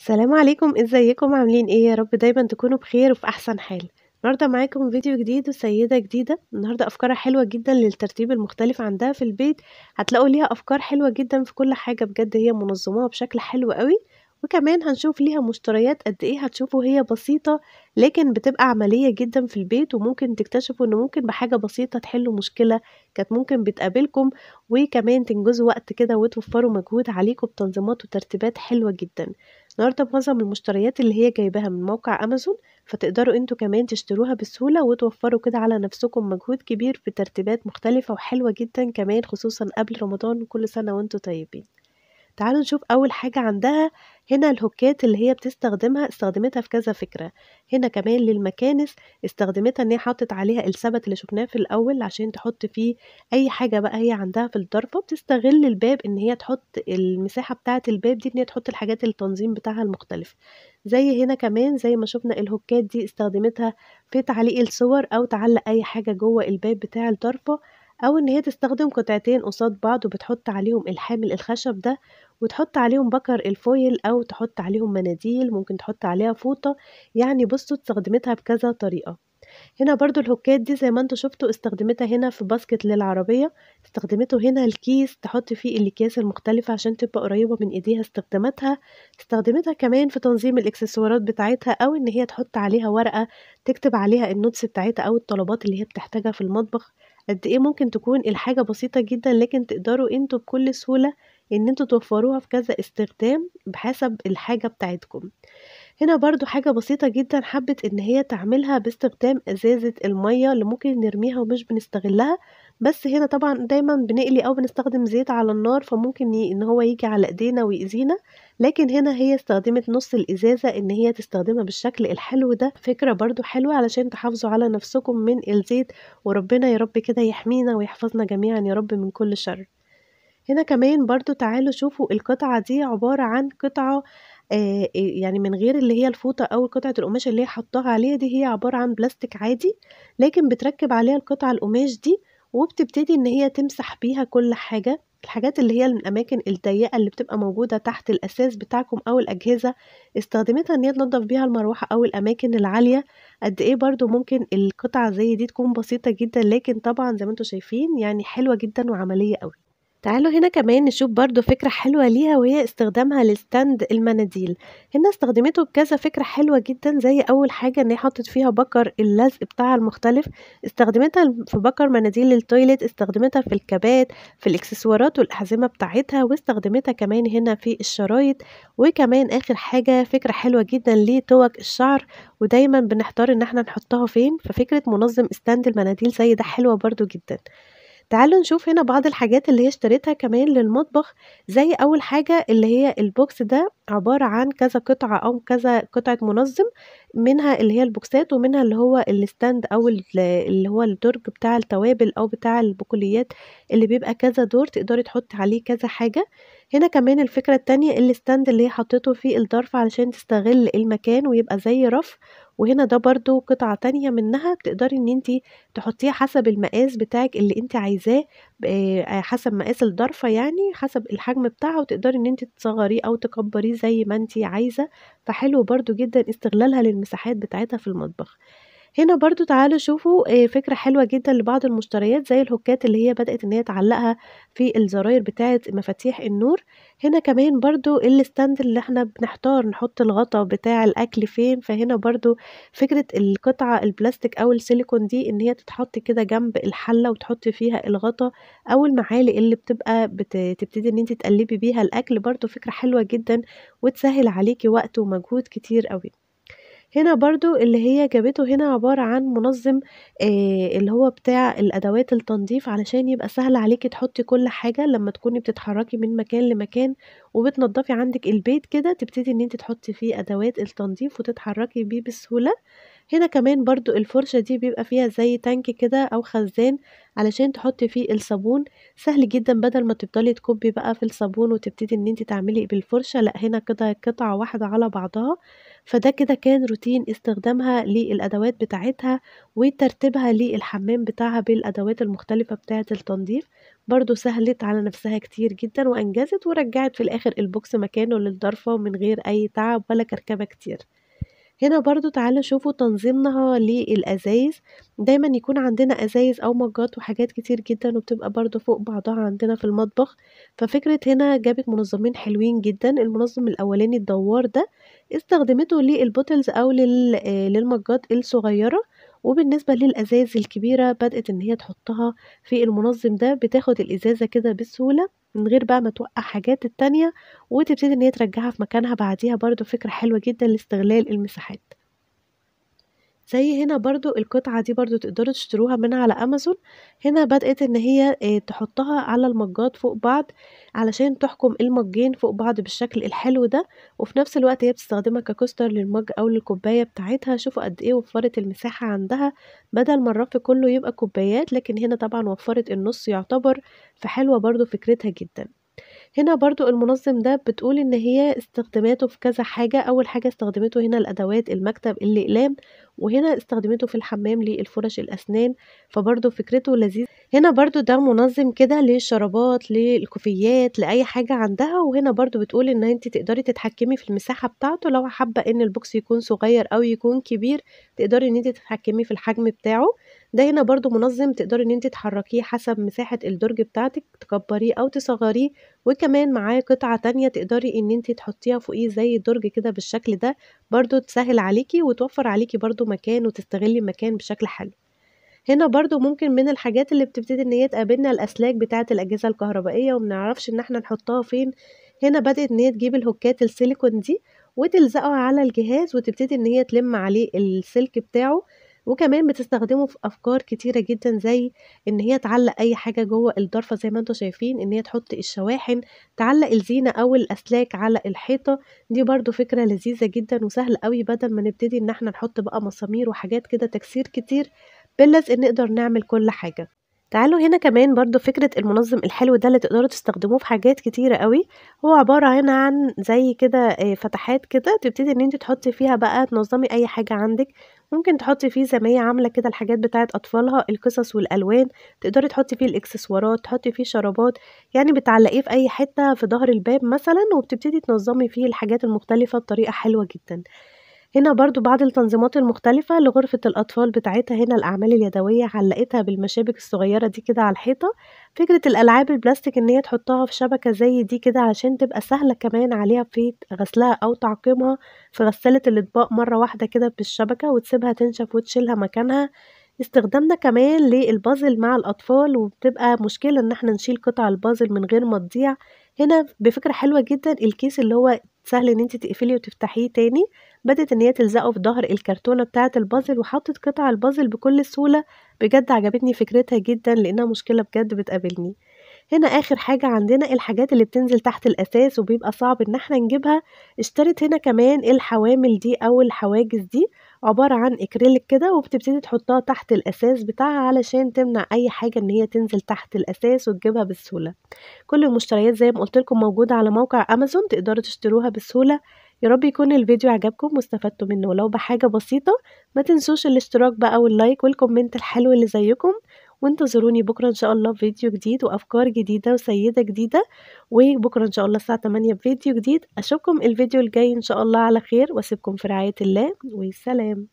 السلام عليكم ازيكم عاملين ايه يا رب دايما تكونوا بخير وفي احسن حال النهارده معاكم فيديو جديد وسيده جديده النهارده افكارها حلوه جدا للترتيب المختلف عندها في البيت هتلاقوا ليها افكار حلوه جدا في كل حاجه بجد هي منظماها بشكل حلو قوي وكمان هنشوف ليها مشتريات قد ايه هتشوفوا هي بسيطه لكن بتبقى عمليه جدا في البيت وممكن تكتشفوا ان ممكن بحاجه بسيطه تحلوا مشكله كانت ممكن بتقابلكم وكمان تنجزوا وقت كده وتوفروا مجهود عليكم بتنظيمات وترتيبات حلوه جدا النهارده معظم المشتريات اللي هي جايباها من موقع أمازون، فتقدروا أنتوا كمان تشتروها بسهولة وتوفروا كده على نفسكم مجهود كبير في ترتيبات مختلفة وحلوة جدًا كمان خصوصًا قبل رمضان وكل سنة وأنتوا طيبين. تعالوا نشوف أول حاجة عندها هنا الهوكات اللي هي بتستخدمها استخدمتها في كذا فكرة هنا كمان للمكانس استخدمتها ان هي حطت عليها السبت اللي شفناه في الأول عشان تحط فيه أي حاجة بقى هي عندها في الضرفة بتستغل الباب ان هي تحط المساحة بتاعة الباب دي ان هي تحط الحاجات التنظيم بتاعها المختلف زي هنا كمان زي ما شفنا الهوكات دي استخدمتها في تعليق الصور أو تعلق أي حاجة جوه الباب بتاع الطرفه أو إن هي تستخدم قطعتين قصاد بعض وبتحط عليهم الحامل الخشب ده وتحط عليهم بكر الفويل أو تحط عليهم مناديل ممكن تحط عليها فوطة يعني بصوا استخدمتها بكذا طريقة هنا برضو الهوكات دي زي ما انتوا شفتوا استخدمتها هنا في باسكت للعربية استخدمته هنا الكيس تحط فيه الاكياس المختلفة عشان تبقى قريبة من ايديها استخدمتها استخدمتها كمان في تنظيم الاكسسوارات بتاعتها او ان هي تحط عليها ورقة تكتب عليها النوتس بتاعتها او الطلبات اللي هي بتحتاجها في المطبخ قد ايه ممكن تكون الحاجة بسيطة جدا لكن تقدروا انتوا بكل سهولة ان انتوا توفروها في كذا استخدام بحسب الحاجة بتاعتكم هنا برضو حاجة بسيطة جدا حبت إن هي تعملها باستخدام إزازة المية اللي ممكن نرميها ومش بنستغلها بس هنا طبعا دايما بنقلي أو بنستخدم زيت على النار فممكن إن هو يجي على إيدينا ويأذينا لكن هنا هي استخدمت نص الإزازة إن هي تستخدمها بالشكل الحلو ده فكرة برضو حلوة علشان تحافظوا على نفسكم من الزيت وربنا يا رب كده يحمينا ويحفظنا جميعا يا رب من كل شر هنا كمان برضو تعالوا شوفوا القطعة دي عبارة عن قطعة آه، آه، يعني من غير اللي هي الفوطة أو قطعة القماش اللي هي حطاها عليها دي، هي عبارة عن بلاستيك عادي، لكن بتركِّب عليها القطعه القماش دي، وبتبتدي إن هي تمسح بيها كل حاجة، الحاجات اللي هي الأماكن الضيّقة اللي بتبقى موجودة تحت الأساس بتاعكم أو الأجهزة، استخدمتها إن هي تنضّف بيها المروحة أو الأماكن العالية، قد إيه برضه ممكن القطعة زي دي تكون بسيطة جدًا، لكن طبعًا زي ما أنتم شايفين يعني حلوة جدًا وعملية أوي. تعالوا هنا كمان نشوف برضو فكرة حلوة ليها وهي استخدامها للستاند المناديل هنا استخدمته بكذا فكرة حلوة جدا زي أول حاجة إن هي حطت فيها بكر اللزق بتاعها المختلف استخدمتها في بكر مناديل للتويلت استخدمتها في الكبات في الإكسسوارات والأحزمة بتاعتها واستخدمتها كمان هنا في الشرايط وكمان آخر حاجة فكرة حلوة جدا لتوك الشعر ودايما بنحتار إن احنا نحطها فين ففكرة منظم استاند المناديل زي ده حلوة برضو جدا تعالوا نشوف هنا بعض الحاجات اللي هي اشتريتها كمان للمطبخ زي أول حاجة اللي هي البوكس ده عبارة عن كذا قطعة أو كذا قطعة منظم منها اللي هي البوكسات ومنها اللي هو الستاند أو اللي هو الدرج بتاع التوابل أو بتاع البكوليات اللي بيبقى كذا دور تقدري تحطي عليه كذا حاجة هنا كمان الفكرة التانية إيه الستاند اللي هي حطيته في الظرف علشان تستغل المكان ويبقى زي رف وهنا ده برضو قطعة تانية منها بتقدري ان انت تحطيها حسب المقاس بتاعك اللي انت عايزاه آه، آه، حسب مقاس الظرفة يعني حسب الحجم بتاعها وتقدري ان انت تصغريه او تكبريه زي ما انت عايزة فحلو برضو جدا استغلالها للمساحات بتاعتها في المطبخ هنا برضو تعالوا شوفوا آه، فكرة حلوة جدًا لبعض المشتريات زي الهوكات اللي هي بدأت إن هي تعلقها في الزراير بتاعة مفاتيح النور، هنا كمان برضو الستاند اللي إحنا بنحتار نحط الغطا بتاع الأكل فين، فهنا برضو فكرة القطعة البلاستيك أو السيليكون دي إن هي تتحط كده جنب الحلة وتحطي فيها الغطا أو المعالق اللي بتبقى بتبتدي تبتدي إن أنتِ تقلبي بيها الأكل برضو فكرة حلوة جدًا وتسهل عليكِ وقت ومجهود كتير أوي. هنا برضو اللي هي جابته هنا عبارة عن منظم آه اللي هو بتاع الأدوات التنظيف علشان يبقى سهل عليكي تحطي كل حاجة لما تكوني بتتحركي من مكان لمكان وبتنضفي عندك البيت كده تبتدي ان انت تحطي فيه أدوات التنظيف وتتحركي بيه بسهولة هنا كمان برضو الفرشة دي بيبقى فيها زي تانك كده أو خزان علشان تحطي فيه الصابون سهل جدا بدل ما تفضلي تكبي بقى في الصابون وتبتدي ان انت تعملي بالفرشة لا هنا كده قطعة واحدة على بعضها فده كده كان روتين استخدامها للأدوات بتاعتها وترتيبها للحمام بتاعها بالأدوات المختلفة بتاعت التنظيف برضو سهلت على نفسها كتير جدا وأنجزت ورجعت في الآخر البوكس مكانه للضرفة من غير أي تعب ولا كركبة كتير هنا برضو تعالوا شوفوا تنظيمنا للأزايز دايما يكون عندنا أزايز أو مجات وحاجات كتير جدا وبتبقى برضو فوق بعضها عندنا في المطبخ ففكرة هنا جابت منظمين حلوين جدا المنظم الأولاني الدوار ده استخدمته للبوتلز أو آه، للمجات الصغيرة وبالنسبة للأزايز الكبيرة بدأت إن هي تحطها في المنظم ده بتاخد الإزازة كده بسهولة من غير بقى ما توقع حاجات التانية وتبتدي إن هي ترجعها في مكانها بعديها برضو فكرة حلوة جدا لاستغلال المساحات زي هنا برضو القطعة دي برضو تقدروا تشتروها من على امازون هنا بدأت ان هي آه، تحطها على المجات فوق بعض علشان تحكم المجين فوق بعض بالشكل الحلو ده وفي نفس الوقت هي بتستخدمها ككوستر للمج او للكوباية بتاعتها شوفوا قد ايه وفرت المساحة عندها بدل ما الرف كله يبقى كوبايات لكن هنا طبعا وفرت النص يعتبر فحلوة برضو فكرتها جدا هنا برضو المنظم ده بتقول ان هي استخدمته في كذا حاجة اول حاجة استخدمته هنا الادوات المكتب الاقلام وهنا استخدمته في الحمام للفرش الاسنان فبرضو فكرته لذيذ هنا برضو ده منظم كده للشرابات للكوفيات لاي حاجة عندها وهنا برضو بتقول ان انت تقدري تتحكمي في المساحة بتاعته لو حابة ان البوكس يكون صغير او يكون كبير تقدري ان انت تتحكمي في الحجم بتاعه ده هنا برضو منظم تقدري ان انت تحركيه حسب مساحة الدرج بتاعتك تكبريه او تصغريه وكمان معاه قطعة تانية تقدري ان انت تحطيها فوقيه زي الدرج كده بالشكل ده برضو تسهل عليكي وتوفر عليكي برضو مكان وتستغلي المكان بشكل حلو هنا برضو ممكن من الحاجات اللي بتبتدي ان هي تقابلنا الاسلاك بتاعة الاجهزة الكهربائية ومنعرفش ان احنا نحطها فين هنا بدأت ان هي تجيب الهوكات السيليكون دي وتلزقه على الجهاز وتبتدي ان هي تلم عليه السلك بتاعه وكمان بتستخدمه في أفكار كتيرة جدًا زي إن هي تعلّق أي حاجة جوّه الدرفه زي ما أنتم شايفين، إن هي تحط الشواحن، تعلّق الزينة أو الأسلاك على الحيطة، دي برده فكرة لذيذة جدًا وسهلة أوي بدل ما نبتدي إن إحنا نحط بقى مسامير وحاجات كده تكسير كتير، ان نقدر نعمل كل حاجة. تعالوا هنا كمان برضو فكرة المنظم الحلو ده اللي تقدروا تستخدموه في حاجات كتيرة أوي، هو عبارة هنا عن زي كده آه، فتحات كده تبتدي إن أنتِ تحطي فيها بقى تنظمي أي حاجة عندِك ممكن تحطي فيه هي عاملة كده الحاجات بتاعة أطفالها القصص والألوان تقدري تحطي فيه الإكسسوارات تحطي فيه شرابات يعني بتعلقيه في أي حتة في ظهر الباب مثلا وبتبتدي تنظمي فيه الحاجات المختلفة بطريقة حلوة جدا هنا برضو بعض التنظيمات المختلفة لغرفة الأطفال بتاعتها هنا الأعمال اليدوية علقتها بالمشابك الصغيرة دي كده على الحيطة فكرة الألعاب البلاستيك إن هي تحطها في شبكة زي دي كده عشان تبقى سهلة كمان عليها في غسلها أو تعقيمها في غسالة الأطباق مرة واحدة كده بالشبكة وتسيبها تنشف وتشيلها مكانها استخدامنا كمان للبازل مع الأطفال وبتبقى مشكلة إن احنا نشيل قطع البازل من غير ما تضيع هنا بفكرة حلوة جدا الكيس اللي هو سهل ان انت تقفلي وتفتحيه تاني بدت ان هي تلزقه في ظهر الكرتونه بتاعه البازل وحطت قطع البازل بكل سهوله بجد عجبتني فكرتها جدا لانها مشكله بجد بتقابلني هنا اخر حاجه عندنا الحاجات اللي بتنزل تحت الاساس وبيبقى صعب ان احنا نجيبها اشترت هنا كمان الحوامل دي او الحواجز دي عبارة عن اكريليك كده وبتبتدي تحطها تحت الاساس بتاعها علشان تمنع اي حاجة ان هي تنزل تحت الاساس وتجيبها بسهولة كل المشتريات زي ما قلتلكم موجودة على موقع امازون تقدروا تشتروها بسهولة يا رب يكون الفيديو عجبكم واستفدتوا منه ولو بحاجة بسيطة ما تنسوش الاشتراك بقى واللايك والكومنت الحلو اللي زيكم وانتظروني بكرة إن شاء الله فيديو جديد وأفكار جديدة وسيدة جديدة وبكرة إن شاء الله الساعة 8 بفيديو جديد أشوفكم الفيديو الجاي إن شاء الله على خير وأسيبكم في رعاية الله والسلام